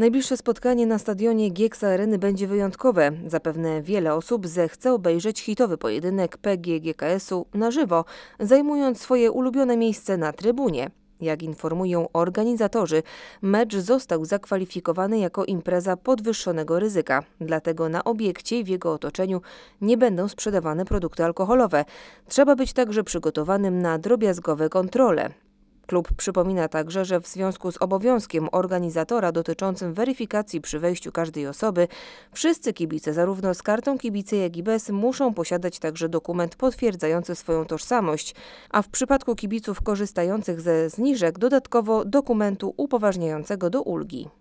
Najbliższe spotkanie na stadionie Gieksa Areny będzie wyjątkowe. Zapewne wiele osób zechce obejrzeć hitowy pojedynek PGGKS-u na żywo, zajmując swoje ulubione miejsce na trybunie. Jak informują organizatorzy, mecz został zakwalifikowany jako impreza podwyższonego ryzyka, dlatego na obiekcie i w jego otoczeniu nie będą sprzedawane produkty alkoholowe. Trzeba być także przygotowanym na drobiazgowe kontrole. Klub przypomina także, że w związku z obowiązkiem organizatora dotyczącym weryfikacji przy wejściu każdej osoby, wszyscy kibice zarówno z kartą kibicy, jak i bez muszą posiadać także dokument potwierdzający swoją tożsamość, a w przypadku kibiców korzystających ze zniżek dodatkowo dokumentu upoważniającego do ulgi.